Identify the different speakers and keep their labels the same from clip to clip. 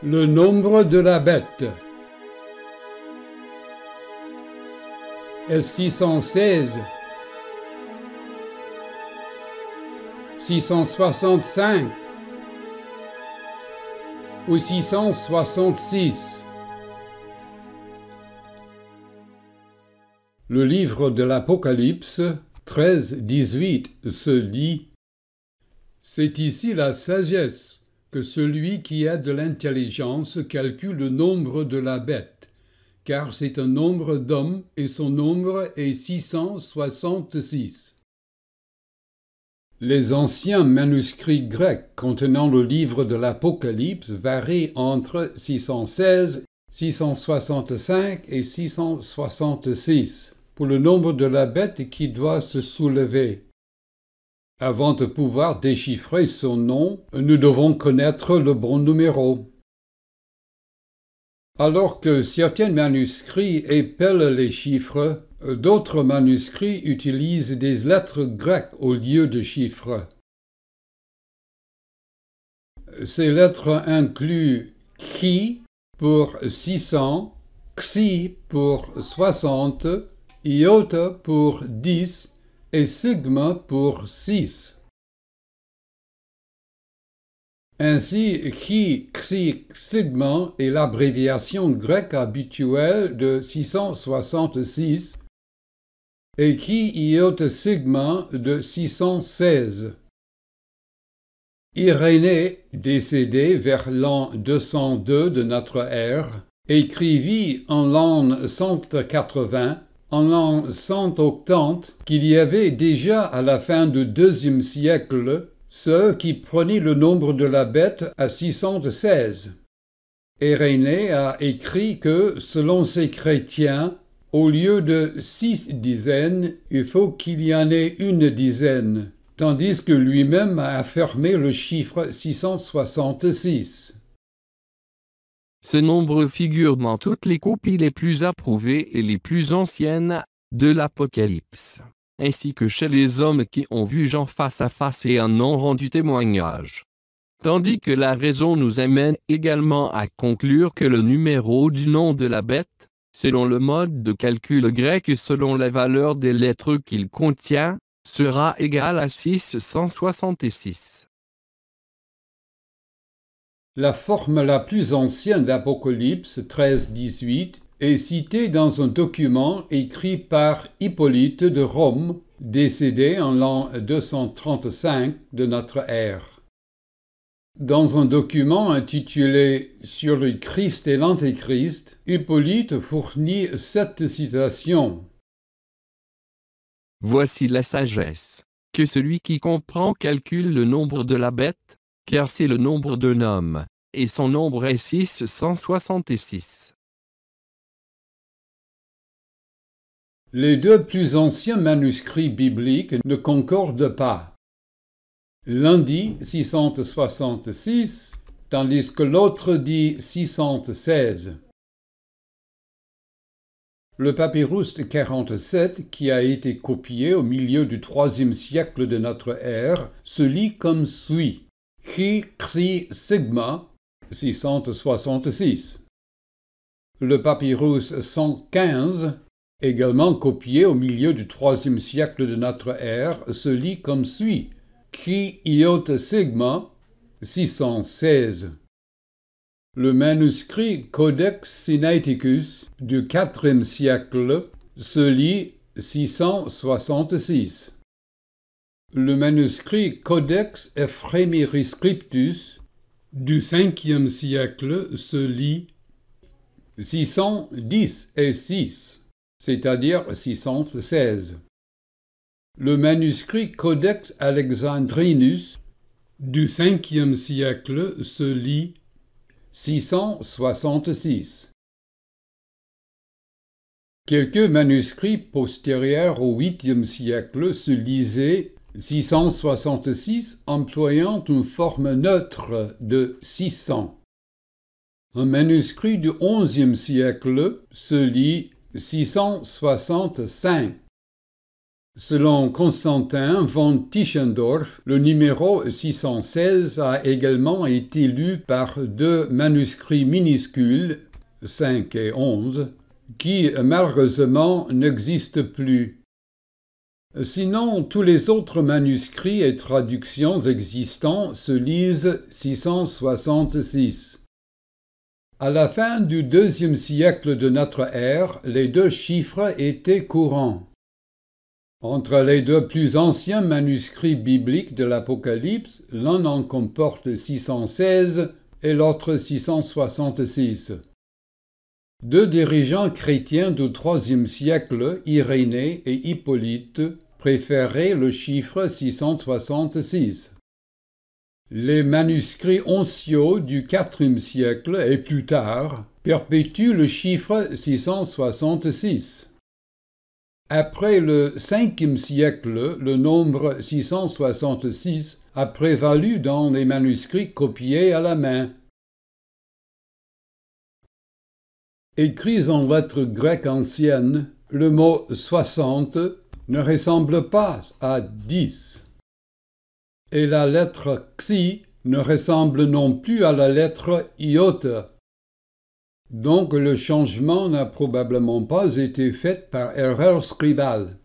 Speaker 1: Le nombre de la bête est 616, 665 ou 666. Le livre de l'Apocalypse 13-18 se lit C'est ici la sagesse que celui qui a de l'intelligence calcule le nombre de la bête, car c'est un nombre d'hommes et son nombre est 666. Les anciens manuscrits grecs contenant le livre de l'Apocalypse varient entre 616, 665 et 666 pour le nombre de la bête qui doit se soulever. Avant de pouvoir déchiffrer son nom, nous devons connaître le bon numéro. Alors que certains manuscrits épellent les chiffres, d'autres manuscrits utilisent des lettres grecques au lieu de chiffres. Ces lettres incluent chi pour 600, xi pour 60, iota pour 10 et sigma pour 6. Ainsi, chi, xi, sigma est l'abréviation grecque habituelle de 666 et chi iota sigma de 616. Irénée, décédé vers l'an 202 de notre ère, écrivit en l'an 180 en l'an 180 qu'il y avait déjà à la fin du deuxième siècle ceux qui prenaient le nombre de la bête à 616. Irénée a écrit que, selon ces chrétiens, au lieu de six dizaines, il faut qu'il y en ait une dizaine, tandis que lui-même a affirmé le chiffre 666. Ce nombre figure dans toutes les copies les plus approuvées et les plus anciennes de l'Apocalypse, ainsi que chez les hommes qui ont vu Jean face à face et en ont rendu témoignage. Tandis que la raison nous amène également à conclure que le numéro du nom de la bête, selon le mode de calcul grec et selon la valeur des lettres qu'il contient, sera égal à 666. La forme la plus ancienne d'Apocalypse 13-18 est citée dans un document écrit par Hippolyte de Rome, décédé en l'an 235 de notre ère. Dans un document intitulé Sur le Christ et l'Antéchrist, Hippolyte fournit cette citation. Voici la sagesse. Que celui qui comprend calcule le nombre de la bête, car c'est le nombre d'un homme, et son nombre est 666. Les deux plus anciens manuscrits bibliques ne concordent pas. L'un dit 666, tandis que l'autre dit 616. Le papyrus 47, qui a été copié au milieu du IIIe siècle de notre ère, se lit comme suit qui Sigma 666. Le papyrus 115, également copié au milieu du IIIe siècle de notre ère, se lit comme suit Qui iota sigma 616. Le manuscrit Codex Sinaiticus du IVe siècle se lit 666. Le manuscrit Codex Ephraemiri Scriptus du 5e siècle se lit 610 et 6, c'est-à-dire 616. Le manuscrit Codex Alexandrinus du 5e siècle se lit 666. Quelques manuscrits postérieurs au 8e siècle se lisaient 666 employant une forme neutre de 600. Un manuscrit du XIe siècle se lit 665. Selon Constantin von Tischendorf, le numéro 616 a également été lu par deux manuscrits minuscules, 5 et 11, qui malheureusement n'existent plus. Sinon, tous les autres manuscrits et traductions existants se lisent 666. À la fin du deuxième siècle de notre ère, les deux chiffres étaient courants. Entre les deux plus anciens manuscrits bibliques de l'Apocalypse, l'un en comporte 616 et l'autre 666. Deux dirigeants chrétiens du IIIe siècle, Irénée et Hippolyte, Préférez le chiffre 666. Les manuscrits onciaux du IVe siècle et plus tard perpétuent le chiffre 666. Après le Ve siècle, le nombre 666 a prévalu dans les manuscrits copiés à la main. Écrits en lettres grecques anciennes, le mot 60 ne ressemble pas à 10. Et la lettre xi ne ressemble non plus à la lettre iota. Donc le changement n'a probablement pas été fait par erreur scribale.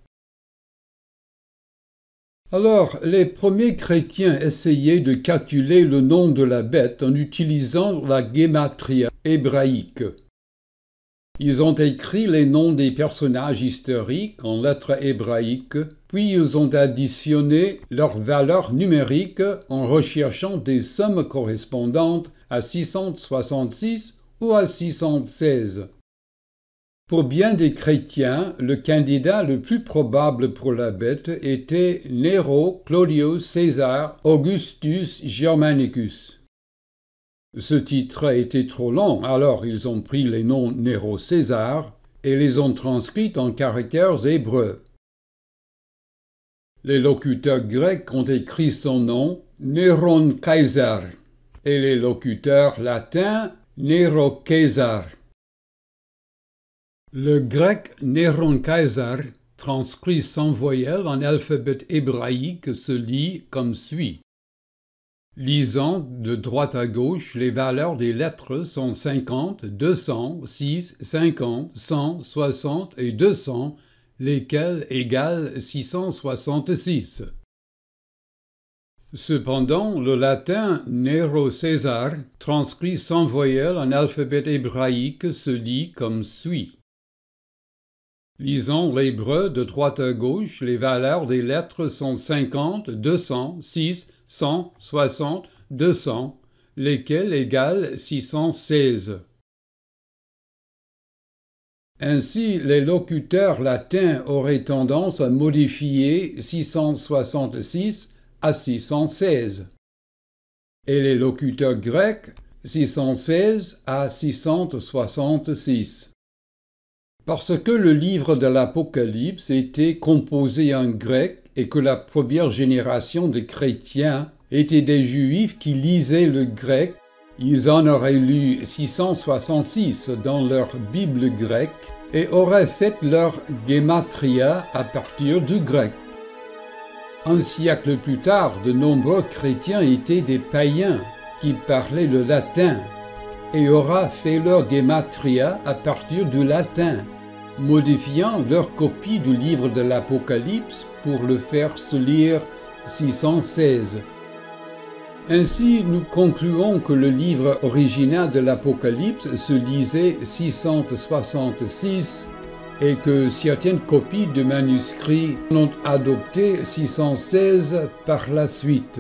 Speaker 1: Alors, les premiers chrétiens essayaient de calculer le nom de la bête en utilisant la gématria hébraïque. Ils ont écrit les noms des personnages historiques en lettres hébraïques, puis ils ont additionné leurs valeurs numériques en recherchant des sommes correspondantes à 666 ou à 616. Pour bien des chrétiens, le candidat le plus probable pour la bête était Nero Claudius César Augustus Germanicus. Ce titre a été trop long, alors ils ont pris les noms Nero César et les ont transcrits en caractères hébreux. Les locuteurs grecs ont écrit son nom Néron Kaiser et les locuteurs latins Nero Caesar. Le grec Néron Kaiser transcrit sans voyelle en alphabet hébraïque se lit comme suit. Lisant de droite à gauche, les valeurs des lettres sont 50, 200, 6, 50, cent, soixante et 200, lesquelles égalent 666. Cependant, le latin Nero César, transcrit sans voyelle en alphabet hébraïque, se lit comme suit. Lisant l'hébreu de droite à gauche, les valeurs des lettres sont 50, 200, 6, soixante 200, lesquels égalent 616. Ainsi, les locuteurs latins auraient tendance à modifier 666 à 616, et les locuteurs grecs 616 à 666. Parce que le livre de l'Apocalypse était composé en grec, et que la première génération de chrétiens étaient des juifs qui lisaient le grec. Ils en auraient lu 666 dans leur Bible grecque et auraient fait leur gematria à partir du grec. Un siècle plus tard, de nombreux chrétiens étaient des païens qui parlaient le latin et auraient fait leur gematria à partir du latin modifiant leur copie du livre de l'Apocalypse pour le faire se lire 616. Ainsi, nous concluons que le livre original de l'Apocalypse se lisait 666 et que certaines copies de manuscrits ont adopté 616 par la suite.